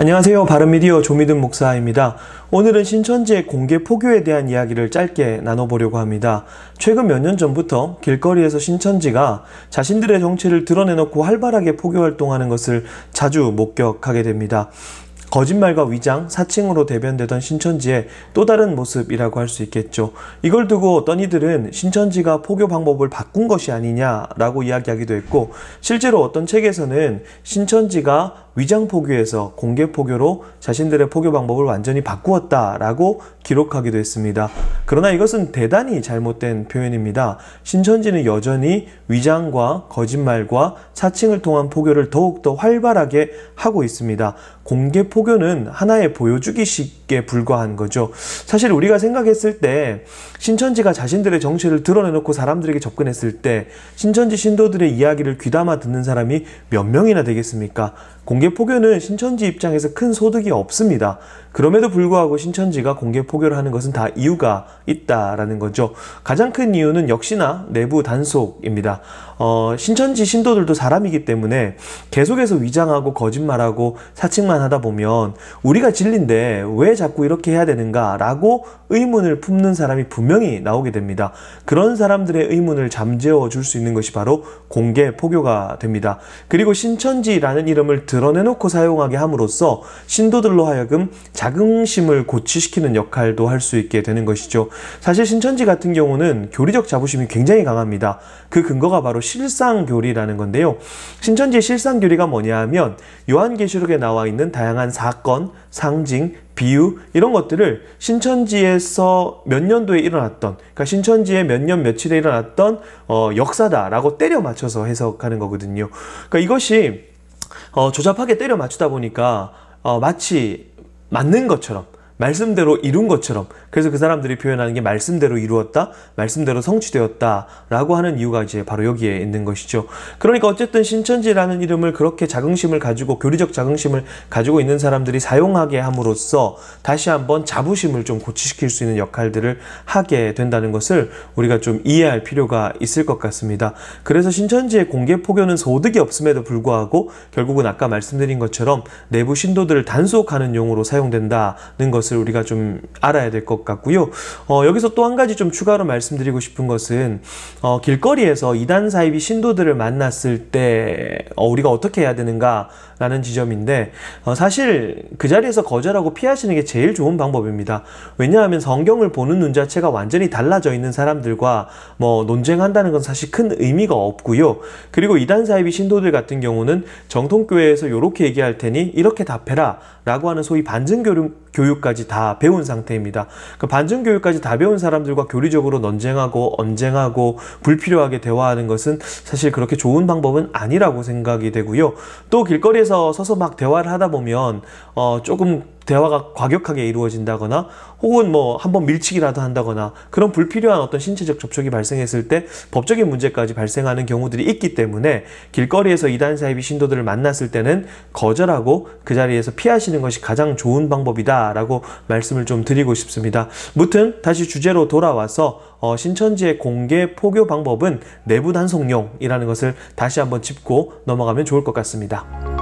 안녕하세요. 바른미디어 조미든 목사입니다. 오늘은 신천지의 공개 포교에 대한 이야기를 짧게 나눠보려고 합니다. 최근 몇 년 전부터 길거리에서 신천지가 자신들의 정체를 드러내놓고 활발하게 포교 활동하는 것을 자주 목격하게 됩니다. 거짓말과 위장, 사칭으로 대변되던 신천지의 또 다른 모습이라고 할 수 있겠죠. 이걸 두고 어떤 이들은 신천지가 포교 방법을 바꾼 것이 아니냐라고 이야기하기도 했고, 실제로 어떤 책에서는 신천지가 위장 포교에서 공개 포교로 자신들의 포교 방법을 완전히 바꾸었다라고 기록하기도 했습니다. 그러나 이것은 대단히 잘못된 표현입니다. 신천지는 여전히 위장과 거짓말과 사칭을 통한 포교를 더욱더 활발하게 하고 있습니다. 공개 포교는 하나의 보여주기식에 불과한 거죠. 사실 우리가 생각했을 때 신천지가 자신들의 정체를 드러내놓고 사람들에게 접근했을 때 신천지 신도들의 이야기를 귀담아 듣는 사람이 몇 명이나 되겠습니까? 공 공개 포교는 신천지 입장에서 큰 소득이 없습니다. 그럼에도 불구하고 신천지가 공개 포교를 하는 것은 다 이유가 있다라는 거죠. 가장 큰 이유는 역시나 내부 단속입니다. 어, 신천지 신도들도 사람이기 때문에 계속해서 위장하고 거짓말하고 사칭만 하다 보면 우리가 진린인데왜 자꾸 이렇게 해야 되는가라고 의문을 품는 사람이 분명히 나오게 됩니다. 그런 사람들의 의문을 잠재워 줄 수 있는 것이 바로 공개 포교가 됩니다. 그리고 신천지라는 이름을 들어 변해놓고 사용하게 함으로써 신도들로 하여금 자긍심을 고취시키는 역할도 할 수 있게 되는 것이죠. 사실 신천지 같은 경우는 교리적 자부심이 굉장히 강합니다. 그 근거가 바로 실상교리라는 건데요. 신천지의 실상교리가 뭐냐 하면 요한계시록에 나와 있는 다양한 사건, 상징, 비유 이런 것들을 신천지에서 몇 년도에 일어났던 그러니까 신천지에 몇 년 며칠에 일어났던 어, 역사다라고 때려 맞춰서 해석하는 거거든요. 그러니까 이것이 어, 조잡하게 때려 맞추다 보니까 어, 마치 맞는 것처럼 말씀대로 이룬 것처럼 그래서 그 사람들이 표현하는 게 말씀대로 이루었다 말씀대로 성취되었다 라고 하는 이유가 이제 바로 여기에 있는 것이죠 그러니까 어쨌든 신천지라는 이름을 그렇게 자긍심을 가지고 교리적 자긍심을 가지고 있는 사람들이 사용하게 함으로써 다시 한번 자부심을 좀 고치시킬 수 있는 역할들을 하게 된다는 것을 우리가 좀 이해할 필요가 있을 것 같습니다 그래서 신천지의 공개 포교는 소득이 없음에도 불구하고 결국은 아까 말씀드린 것처럼 내부 신도들을 단속하는 용으로 사용된다는 것을 것을 우리가 좀 알아야 될 것 같고요. 어, 여기서 또 한 가지 좀 추가로 말씀드리고 싶은 것은 어, 길거리에서 이단 사이비 신도들을 만났을 때 어, 우리가 어떻게 해야 되는가라는 지점인데 어, 사실 그 자리에서 거절하고 피하시는 게 제일 좋은 방법입니다. 왜냐하면 성경을 보는 눈 자체가 완전히 달라져 있는 사람들과 뭐 논쟁한다는 건 사실 큰 의미가 없고요. 그리고 이단 사이비 신도들 같은 경우는 정통교회에서 이렇게 얘기할 테니 이렇게 답해라 라고 하는 소위 반증 교육 교육까지 다 배운 상태입니다. 그 그러니까 반증 교육까지 다 배운 사람들과 교리적으로 논쟁하고 언쟁하고 불필요하게 대화하는 것은 사실 그렇게 좋은 방법은 아니라고 생각이 되고요. 또 길거리에서 서서 막 대화를 하다 보면 어 조금 대화가 과격하게 이루어진다거나 혹은 뭐 한번 밀치기라도 한다거나 그런 불필요한 어떤 신체적 접촉이 발생했을 때 법적인 문제까지 발생하는 경우들이 있기 때문에 길거리에서 이단 사이비 신도들을 만났을 때는 거절하고 그 자리에서 피하시는 것이 가장 좋은 방법이다라고 말씀을 좀 드리고 싶습니다. 무튼 다시 주제로 돌아와서 어, 신천지의 공개 포교 방법은 내부 단속용이라는 것을 다시 한번 짚고 넘어가면 좋을 것 같습니다.